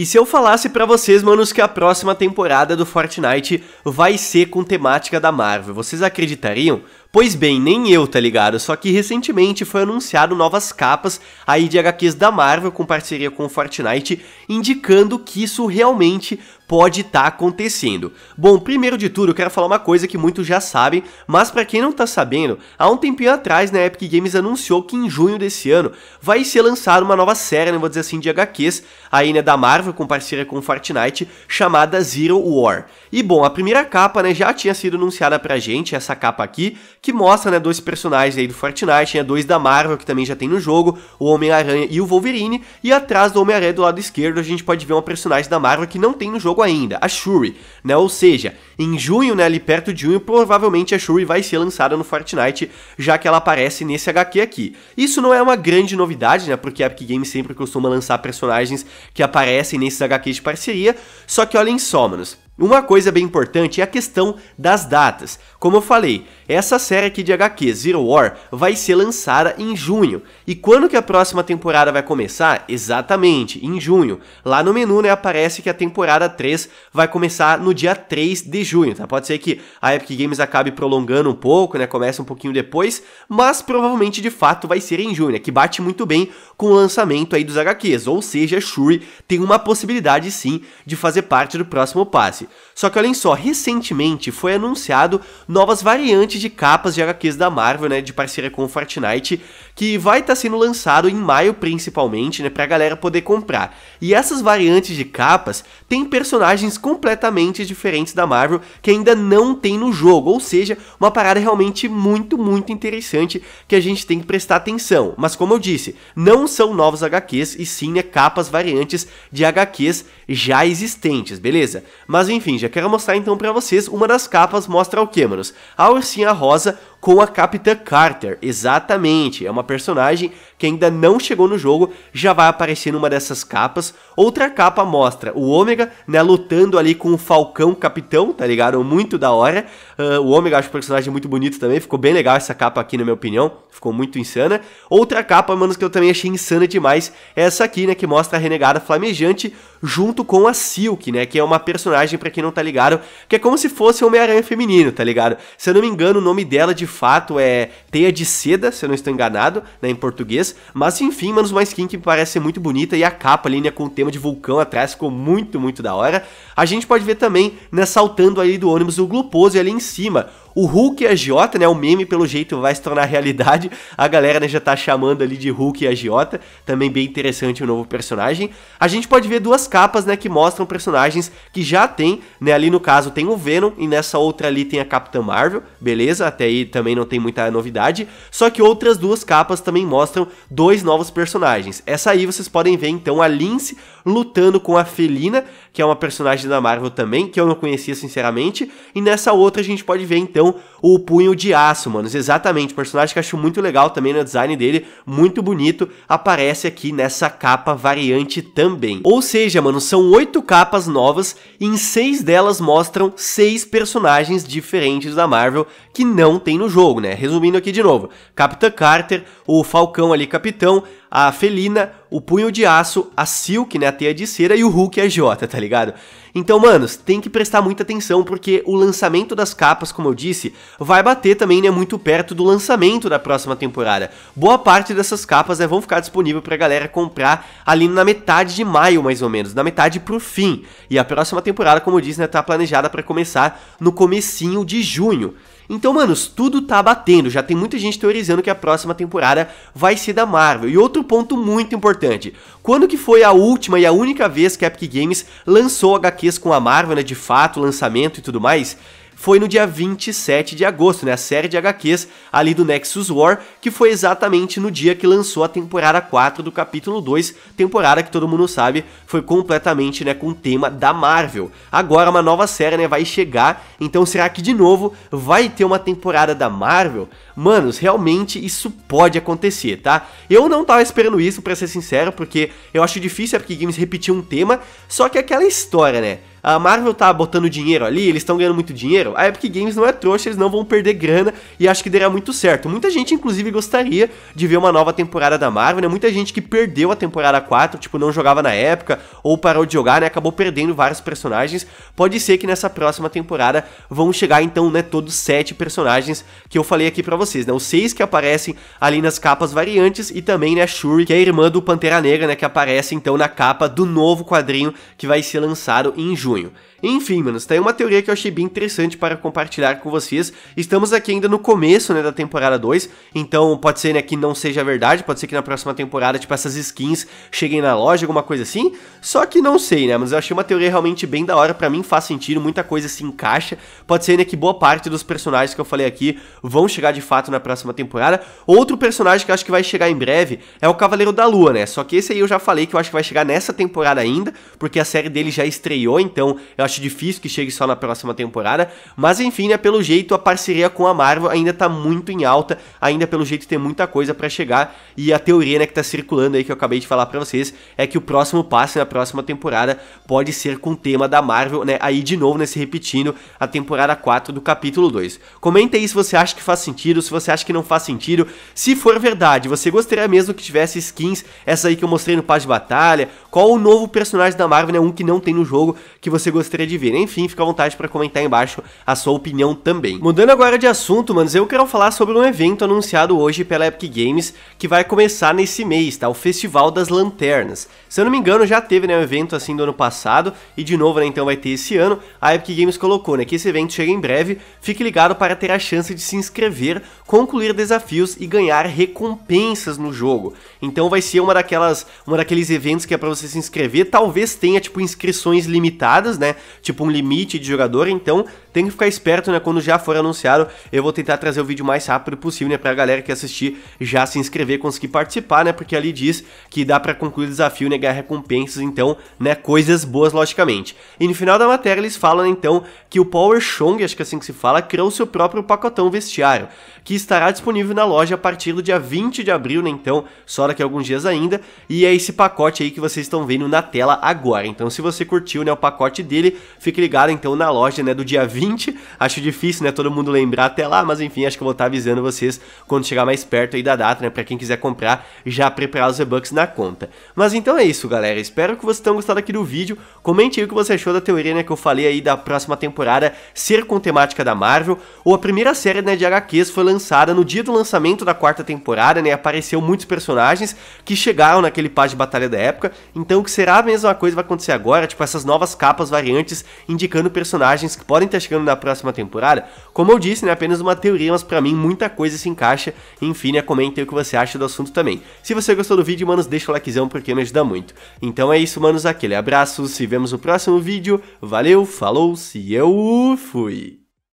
E se eu falasse para vocês, manos, que a próxima temporada do Fortnite vai ser com temática da Marvel, vocês acreditariam? Pois bem, nem eu, tá ligado? Só que recentemente foi anunciado novas capas aí de HQs da Marvel com parceria com o Fortnite, indicando que isso realmente pode estar tá acontecendo? Bom, primeiro de tudo, eu quero falar uma coisa que muitos já sabem, mas para quem não está sabendo, há um tempinho atrás, na né, Epic Games anunciou que em junho desse ano vai ser lançada uma nova série, né, vou dizer assim, de HQs, aí né, da Marvel, com parceria com Fortnite, chamada Zero War. E bom, a primeira capa, né, já tinha sido anunciada pra gente, essa capa aqui, que mostra, né, dois personagens aí do Fortnite, né, dois da Marvel, que também já tem no jogo, o Homem-Aranha e o Wolverine, e atrás do Homem-Aranha do lado esquerdo a gente pode ver uma personagem da Marvel que não tem no jogo ainda, a Shuri, né? Ou seja, em junho, né, ali perto de junho, provavelmente a Shuri vai ser lançada no Fortnite, já que ela aparece nesse HQ aqui. Isso não é uma grande novidade, né? Porque a Epic Games sempre costuma lançar personagens que aparecem nesses HQs de parceria, só que olhem só, manos. Uma coisa bem importante é a questão das datas. Como eu falei, essa série aqui de HQ, Zero War, vai ser lançada em junho. E quando que a próxima temporada vai começar? Exatamente, em junho. Lá no menu, né, aparece que a temporada 3 vai começar no dia 3 de junho, tá? Pode ser que a Epic Games acabe prolongando um pouco, né, comece um pouquinho depois, mas provavelmente de fato vai ser em junho, né, que bate muito bem com o lançamento aí dos HQs. Ou seja, Shuri tem uma possibilidade sim de fazer parte do próximo passe. Só que olhem só, recentemente foi anunciado novas variantes de capas de HQs da Marvel, né, de parceria com o Fortnite, que vai estar tá sendo lançado em maio principalmente, né, pra galera poder comprar. E essas variantes de capas têm personagens completamente diferentes da Marvel que ainda não tem no jogo, ou seja, uma parada realmente muito, muito interessante que a gente tem que prestar atenção. Mas como eu disse, não são novos HQs e sim né, capas variantes de HQs já existentes, beleza? Mas enfim, já quero mostrar então para vocês, uma das capas mostra o que, manos? A ursinha rosa com a Capitã Carter. Exatamente, é uma personagem que ainda não chegou no jogo, já vai aparecer numa dessas capas. Outra capa mostra o Ômega, né, lutando ali com o Falcão Capitão, tá ligado? Muito da hora. Uh, o Ômega acho o personagem muito bonito também, ficou bem legal essa capa aqui, na minha opinião, ficou muito insana. Outra capa, mano, que eu também achei insana demais, é essa aqui, né, que mostra a Renegada Flamejante junto com a Silk, né, que é uma personagem, para quem não tá ligado, que é como se fosse Homem-Aranha feminino, tá ligado? Se eu não me engano, o nome dela de fato é Teia de Seda, se eu não estou enganado, né, em português, mas enfim, mano, uma skin que parece ser muito bonita e a capa ali, né, com o tema de vulcão atrás, ficou muito, muito da hora. A gente pode ver também, né, saltando ali do ônibus o Gluposo ali em cima, o Hulk e a Giota, né? O meme, pelo jeito, vai se tornar realidade. A galera né, já tá chamando ali de Hulk e a Giota. Também bem interessante o novo personagem. A gente pode ver duas capas, né? Que mostram personagens que já tem, né? Ali no caso tem o Venom e nessa outra ali tem a Capitã Marvel. Beleza? Até aí também não tem muita novidade. Só que outras duas capas também mostram dois novos personagens. Essa aí vocês podem ver, então, a Lince lutando com a Felina, que é uma personagem da Marvel também, que eu não conhecia, sinceramente. E nessa outra a gente pode ver, então, então, o punho de aço, manos. É exatamente, personagem que eu acho muito legal também no né? design dele, muito bonito, aparece aqui nessa capa variante também. Ou seja, mano, são oito capas novas e em seis delas mostram seis personagens diferentes da Marvel que não tem no jogo, né? Resumindo aqui de novo, Capitã Carter, o Falcão ali capitão, a Felina, o Punho de Aço, a Silk, né, a Teia de Cera e o Hulk e a Jota, tá ligado? Então, manos, tem que prestar muita atenção porque o lançamento das capas, como eu disse, vai bater também, né, muito perto do lançamento da próxima temporada. Boa parte dessas capas né, vão ficar disponível pra galera comprar ali na metade de maio, mais ou menos, na metade pro fim. E a próxima temporada, como eu disse, né, tá planejada para começar no comecinho de junho. Então, manos, tudo tá batendo, já tem muita gente teorizando que a próxima temporada vai ser da Marvel. E outro um ponto muito importante. Quando que foi a última e a única vez que a Epic Games lançou HQs com a Marvel, né, de fato, lançamento e tudo mais? foi no dia 27 de agosto, né, a série de HQs ali do Nexus War, que foi exatamente no dia que lançou a temporada 4 do capítulo 2, temporada que todo mundo sabe, foi completamente, né, com o tema da Marvel. Agora uma nova série, né, vai chegar, então será que de novo vai ter uma temporada da Marvel? Manos, realmente isso pode acontecer, tá? Eu não tava esperando isso, para ser sincero, porque eu acho difícil a Epic Games repetir um tema, só que é aquela história, né? A Marvel tá botando dinheiro ali, eles estão ganhando muito dinheiro. A Epic Games não é trouxa, eles não vão perder grana e acho que daria muito certo. Muita gente, inclusive, gostaria de ver uma nova temporada da Marvel, né? Muita gente que perdeu a temporada 4, tipo, não jogava na época ou parou de jogar, né? Acabou perdendo vários personagens. Pode ser que nessa próxima temporada vão chegar, então, né, todos sete personagens que eu falei aqui pra vocês, né? Os seis que aparecem ali nas capas variantes e também, né, Shuri, que é a irmã do Pantera Negra, né, que aparece então na capa do novo quadrinho que vai ser lançado em junho. Enfim, manos, tá aí uma teoria que eu achei bem interessante para compartilhar com vocês. Estamos aqui ainda no começo, né, da temporada 2, então pode ser, né, que não seja verdade, pode ser que na próxima temporada, tipo, essas skins cheguem na loja, alguma coisa assim, só que não sei, né, mas eu achei uma teoria realmente bem da hora, pra mim faz sentido, muita coisa se encaixa, pode ser, né, que boa parte dos personagens que eu falei aqui vão chegar de fato na próxima temporada. Outro personagem que eu acho que vai chegar em breve é o Cavaleiro da Lua, né, só que esse aí eu já falei que eu acho que vai chegar nessa temporada ainda, porque a série dele já estreou, então eu acho acho difícil que chegue só na próxima temporada. Mas enfim, né, pelo jeito a parceria com a Marvel ainda tá muito em alta, ainda pelo jeito tem muita coisa para chegar. E a teoria, né, que tá circulando aí que eu acabei de falar para vocês é que o próximo passo na né, próxima temporada pode ser com o tema da Marvel, né? Aí de novo, né, se repetindo a temporada 4 do capítulo 2. Comenta aí se você acha que faz sentido, se você acha que não faz sentido. Se for verdade, você gostaria mesmo que tivesse skins, essa aí que eu mostrei no Paz de Batalha? Qual o novo personagem da Marvel, né, um que não tem no jogo que você gostaria gostaria de ver. Enfim, fica à vontade para comentar embaixo a sua opinião também. Mudando agora de assunto, manos, eu quero falar sobre um evento anunciado hoje pela Epic Games que vai começar nesse mês, tá? O Festival das Lanternas. Se eu não me engano, já teve né, um evento assim do ano passado e de novo, né, então vai ter esse ano. A Epic Games colocou né, que esse evento chega em breve. Fique ligado para ter a chance de se inscrever, concluir desafios e ganhar recompensas no jogo. Então vai ser uma daquelas, uma daqueles eventos que é para você se inscrever. Talvez tenha tipo inscrições limitadas, né? tipo um limite de jogador, então tem que ficar esperto, né? Quando já for anunciado, eu vou tentar trazer o vídeo mais rápido possível, né? Pra galera que assistir já se inscrever, conseguir participar, né? Porque ali diz que dá para concluir o desafio, né? Ganhar recompensas, então, né? Coisas boas, logicamente. E no final da matéria eles falam, né, então, que o Power Shong, acho que é assim que se fala, criou seu próprio pacotão vestiário, que estará disponível na loja a partir do dia 20 de abril, né? Então, só daqui a alguns dias ainda. E é esse pacote aí que vocês estão vendo na tela agora. Então, se você curtiu, né? O pacote dele, fique ligado, então, na loja, né? Do dia 20 20. Acho difícil, né, todo mundo lembrar até lá, mas enfim, acho que eu vou estar tá avisando vocês quando chegar mais perto aí da data, né, para quem quiser comprar, já preparar os V-Bucks na conta. Mas então é isso, galera. Espero que vocês tenham gostado aqui do vídeo. Comente aí o que você achou da teoria, né, que eu falei aí da próxima temporada ser com temática da Marvel, ou a primeira série, né, de HQs foi lançada no dia do lançamento da quarta temporada, né, apareceu muitos personagens que chegaram naquele paz de batalha da época, então o que será a mesma coisa vai acontecer agora, tipo essas novas capas variantes indicando personagens que podem ter. chegando chegando na próxima temporada, como eu disse, né, apenas uma teoria, mas para mim muita coisa se encaixa. Enfim, né, comenta aí o que você acha do assunto também. Se você gostou do vídeo, manos, deixa o likezão porque me ajuda muito. Então é isso, manos, aquele abraço, se vemos no próximo vídeo. Valeu, falou, se eu fui.